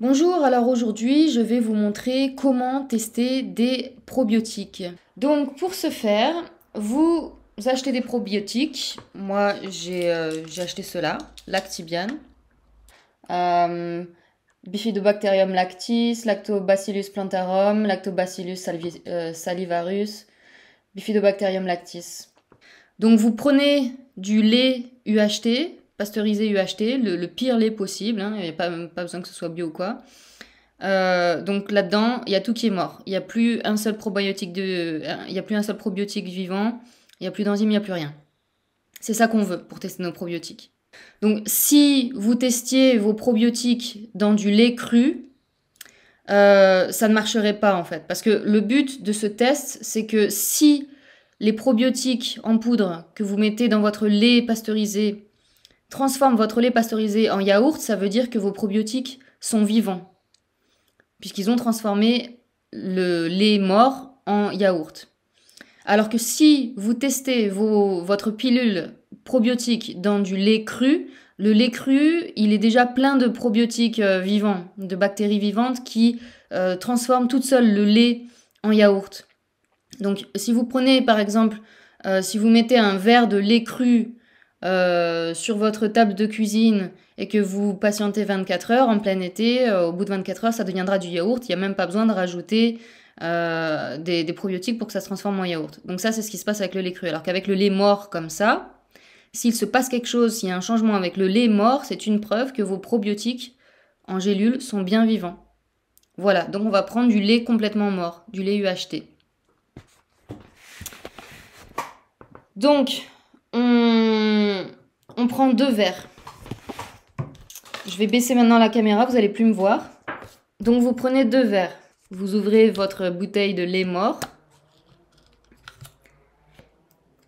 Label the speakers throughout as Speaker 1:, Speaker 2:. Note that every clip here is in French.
Speaker 1: Bonjour, alors aujourd'hui je vais vous montrer comment tester des probiotiques. Donc pour ce faire, vous achetez des probiotiques. Moi j'ai euh, acheté acheté cela, Lactibian. Euh, Bifidobacterium lactis, Lactobacillus plantarum, Lactobacillus euh, salivarus, Bifidobacterium lactis. Donc vous prenez du lait UHT pasteurisé UHT, le, le pire lait possible, hein, il n'y a pas, besoin que ce soit bio ou quoi. Euh, donc là-dedans, il y a tout qui est mort. Il n'y a plus un seul probiotique de, euh, il y a plus un seul probiotique vivant. Il n'y a plus d'enzymes, il n'y a plus rien. C'est ça qu'on veut pour tester nos probiotiques. Donc si vous testiez vos probiotiques dans du lait cru, euh, ça ne marcherait pas en fait. Parce que le but de ce test, c'est que si les probiotiques en poudre que vous mettez dans votre lait pasteurisé transforme votre lait pasteurisé en yaourt, ça veut dire que vos probiotiques sont vivants, puisqu'ils ont transformé le lait mort en yaourt. Alors que si vous testez vos, votre pilule probiotique dans du lait cru, le lait cru, il est déjà plein de probiotiques euh, vivants, de bactéries vivantes qui euh, transforment toute seule le lait en yaourt. Donc si vous prenez par exemple, euh, si vous mettez un verre de lait cru euh, sur votre table de cuisine et que vous patientez 24 heures en plein été, euh, au bout de 24 heures, ça deviendra du yaourt. Il n'y a même pas besoin de rajouter euh, des, des, probiotiques pour que ça se transforme en yaourt. Donc ça, c'est ce qui se passe avec le lait cru. Alors qu'avec le lait mort comme ça, s'il se passe quelque chose, s'il y a un changement avec le lait mort, c'est une preuve que vos probiotiques en gélules sont bien vivants. Voilà, donc on va prendre du lait complètement mort, du lait UHT. Donc, on on prend deux verres. Je vais baisser maintenant la caméra, vous n'allez plus me voir. Donc vous prenez deux verres. Vous ouvrez votre bouteille de lait mort.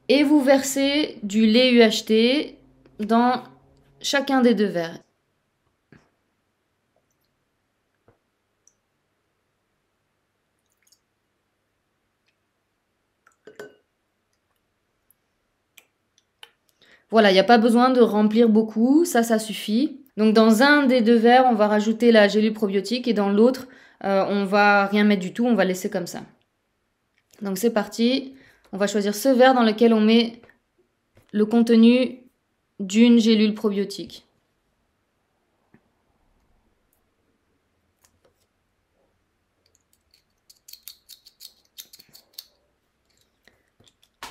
Speaker 1: Et vous versez du lait UHT dans chacun des deux verres. Voilà, il n'y a pas besoin de remplir beaucoup, ça, ça suffit. Donc dans un des deux verres, on va rajouter la gélule probiotique et dans l'autre, euh, on va rien mettre du tout, on va laisser comme ça. Donc c'est parti, on va choisir ce verre dans lequel on met le contenu d'une gélule probiotique.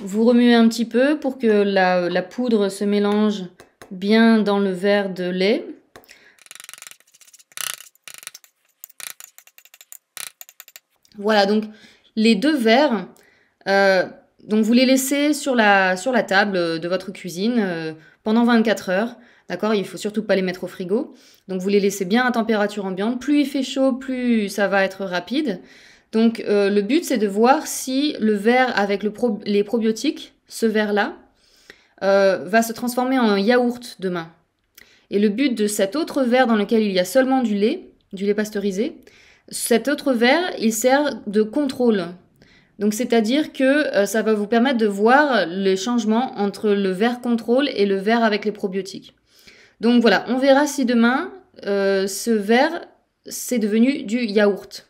Speaker 1: Vous remuez un petit peu pour que la, poudre se mélange bien dans le verre de lait. Voilà, donc les deux verres, euh, donc vous les laissez sur la, sur la table euh, de votre cuisine euh, pendant 24 heures. D'accord Il faut surtout pas les mettre au frigo. Donc vous les laissez bien à température ambiante. Plus il fait chaud, plus ça va être rapide. Donc euh, le but, c'est de voir si le verre avec le les probiotiques, ce verre-là, euh, va se transformer en yaourt demain. Et le but de cet autre verre dans lequel il y a seulement du lait, du lait pasteurisé, cet autre verre, il sert de contrôle. Donc c'est-à-dire que euh, ça va vous permettre de voir les changements entre le verre contrôle et le verre avec les probiotiques. Donc voilà, on verra si demain, ce verre, c'est devenu du yaourt.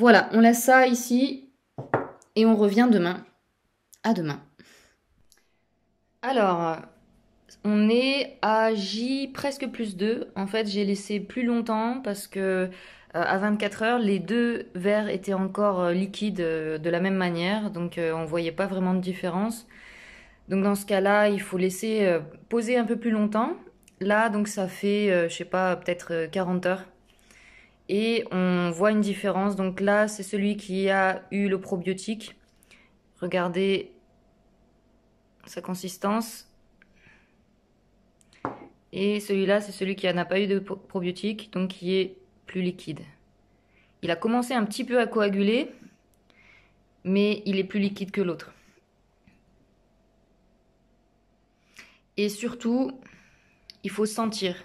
Speaker 1: Voilà, on laisse ça ici et on revient demain. À demain. Alors, on est à J presque plus 2. En fait, j'ai laissé plus longtemps parce que euh, à 24 heures, les deux verres étaient encore euh, liquides euh, de la même manière, donc on ne voyait pas vraiment de différence. Donc dans ce cas-là, il faut laisser poser un peu plus longtemps. Là, donc ça fait, je sais pas, peut-être 40 heures et on voit une différence. Donc là, c'est celui qui a eu le probiotique. Regardez sa consistance. Et celui-là, c'est celui qui n'a pas eu de probiotique, donc qui est plus liquide. Il a commencé un petit peu à coaguler, mais il est plus liquide que l'autre. Et surtout, il faut sentir.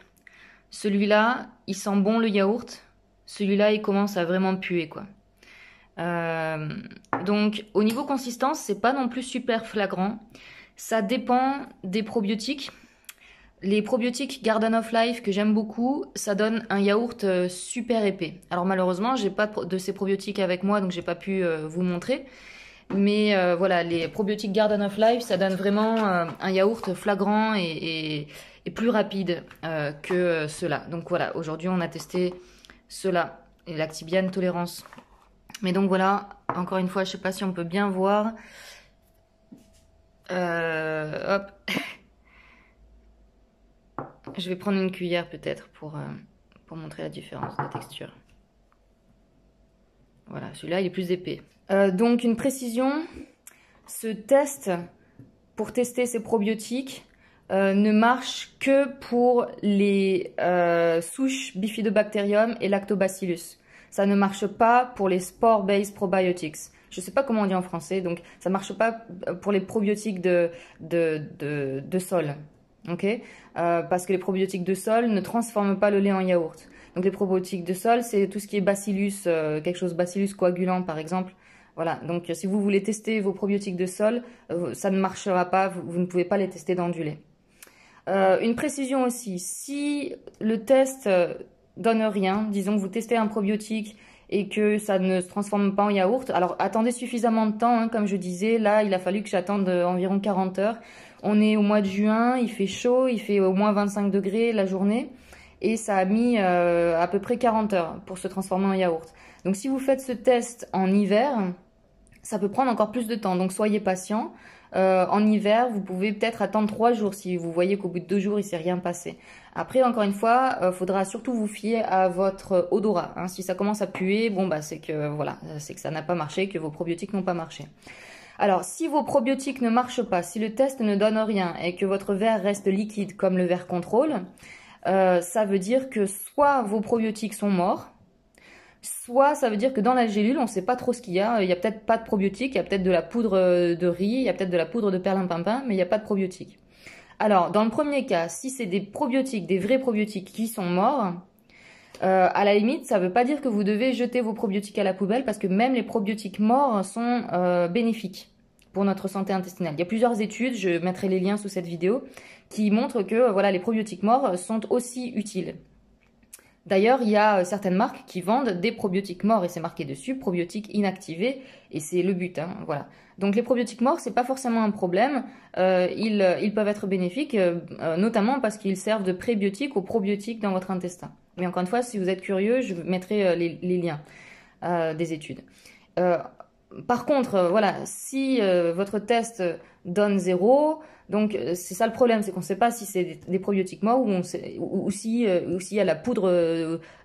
Speaker 1: Celui-là, il sent bon le yaourt, celui-là, il commence à vraiment puer, quoi. Euh, donc, au niveau consistance, c'est pas non plus super flagrant. Ça dépend des probiotiques. Les probiotiques Garden of Life que j'aime beaucoup, ça donne un yaourt euh, super épais. Alors malheureusement, j'ai pas de ces probiotiques avec moi, donc j'ai pas pu euh, vous montrer. Mais voilà, les probiotiques Garden of Life, ça donne vraiment un yaourt flagrant et, plus rapide que que cela. Donc voilà, aujourd'hui on a testé cela est la l'actibiane tolérance. Mais donc voilà, encore une fois, je sais pas si on peut bien voir. Euh, hop. je vais prendre une cuillère peut-être euh, pour, montrer la différence de texture. Voilà, celui-là, il est plus épais. Euh, donc une précision, ce test, pour tester ces probiotiques, euh, ne marche que pour les euh, souches bifidobacterium et lactobacillus. Ça ne marche pas pour les spore-based probiotics. Je ne sais pas comment on dit en français, donc ça ne marche pas euh, pour les probiotiques de, de, sol. ok parce que les probiotiques de sol ne transforment pas le lait en yaourt. Donc les probiotiques de sol, c'est tout ce qui est bacillus, quelque chose bacillus coagulant par exemple, voilà, donc si vous voulez tester vos probiotiques de sol, ça ne marchera pas, vous, ne pouvez pas les tester dans du lait. Euh, une précision aussi, si le test euh, donne rien, disons que vous testez un probiotique et que ça ne se transforme pas en yaourt, alors attendez suffisamment de temps, hein, comme je disais, là il a fallu que j'attende euh, environ 40 heures. On est au mois de juin, il fait chaud, il fait au moins 25 degrés la journée et ça a mis à peu près 40 heures pour se transformer en yaourt. Donc si vous faites ce test en hiver, ça peut prendre encore plus de temps, donc soyez patient. Euh, en hiver, vous pouvez peut-être attendre trois jours si vous voyez qu'au bout de deux jours, il s'est rien passé. Après, encore une fois, il euh, faudra surtout vous fier à votre odorat. Hein. Si ça commence à puer, bon bah c'est que voilà, c'est que ça n'a pas marché, que vos probiotiques n'ont pas marché. Alors, si vos probiotiques ne marchent pas, si le test ne donne rien et que votre verre reste liquide comme le verre contrôle, euh, ça veut dire que soit vos probiotiques sont morts, soit ça veut dire que dans la gélule, on ne sait pas trop ce qu'il y a. Il y a peut-être pas de probiotiques, il y a peut-être de la poudre de riz, il y a peut-être de la poudre de perlimpinpin, mais il n'y a pas de probiotiques. Alors, dans le premier cas, si c'est des probiotiques, des vrais probiotiques qui sont morts, euh, à la limite, ça ne veut pas dire que vous devez jeter vos probiotiques à la poubelle parce que même les probiotiques morts sont euh, bénéfiques pour notre santé intestinale. Il y a plusieurs études, je mettrai les liens sous cette vidéo, qui montrent que voilà, les probiotiques morts sont aussi utiles. D'ailleurs, il y a euh, certaines marques qui vendent des probiotiques morts et c'est marqué dessus, probiotiques inactivés, et c'est le but. Hein, voilà. Donc les probiotiques morts, c'est pas forcément un problème. Euh, euh, ils, peuvent être bénéfiques, notamment parce qu'ils servent de prébiotiques aux probiotiques dans votre intestin. Mais encore une fois, si vous êtes curieux, je mettrai les, liens des études par contre, euh, voilà, si euh, votre test donne zéro, donc euh, c'est ça le problème, c'est qu'on ne sait pas si c'est des, probiotiques morts ou, ou, si s'il y a de la poudre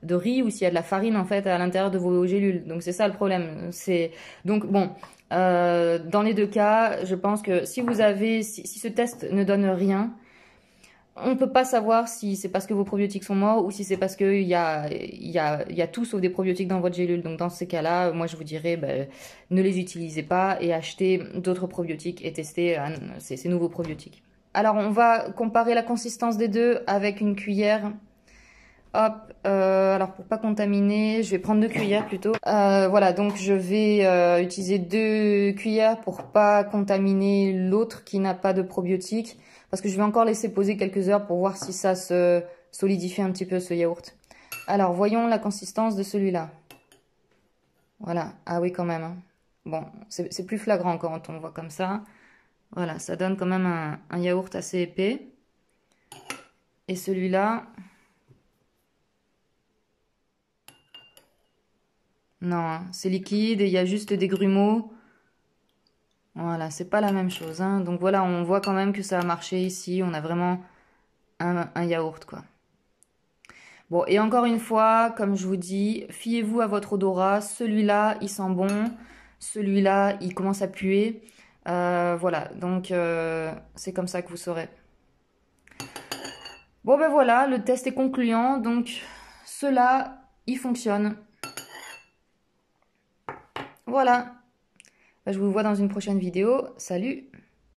Speaker 1: de riz ou s'il y a de la farine en fait à l'intérieur de vos gélules. Donc c'est ça le problème. C'est donc bon. dans les deux cas, je pense que si vous avez, si ce test ne donne rien, on peut pas savoir si c'est parce que vos probiotiques sont morts ou si c'est parce qu'il y a, y, a, tout sauf des probiotiques dans votre gélule. Donc dans ces cas-là, moi je vous dirais, ben, ne les utilisez pas et achetez d'autres probiotiques et testez euh, ces, nouveaux probiotiques. Alors on va comparer la consistance des deux avec une cuillère. Hop, euh, alors pour pas contaminer, je vais prendre deux cuillères plutôt. Euh, voilà, donc je vais utiliser deux cuillères pour pas contaminer l'autre qui n'a pas de probiotiques parce que je vais encore laisser poser quelques heures pour voir si ça se solidifie un petit peu ce yaourt. Alors, voyons la consistance de celui-là. Voilà. Ah oui, quand même. Hein. Bon, c'est plus flagrant quand on voit comme ça. Voilà, ça donne quand même un, yaourt assez épais. Et celui-là... Non, hein, c'est liquide et il y a juste des grumeaux voilà, c'est pas la même chose. Hein. Donc voilà, on voit quand même que ça a marché ici. On a vraiment un, yaourt, quoi. Bon, et encore une fois, comme je vous dis, fiez-vous à votre odorat. Celui-là, il sent bon. Celui-là, il commence à puer. Euh, voilà, donc euh, c'est comme ça que vous saurez. Bon, ben voilà, le test est concluant. Donc, cela, il fonctionne. Voilà. Bah, je vous vois dans une prochaine vidéo. Salut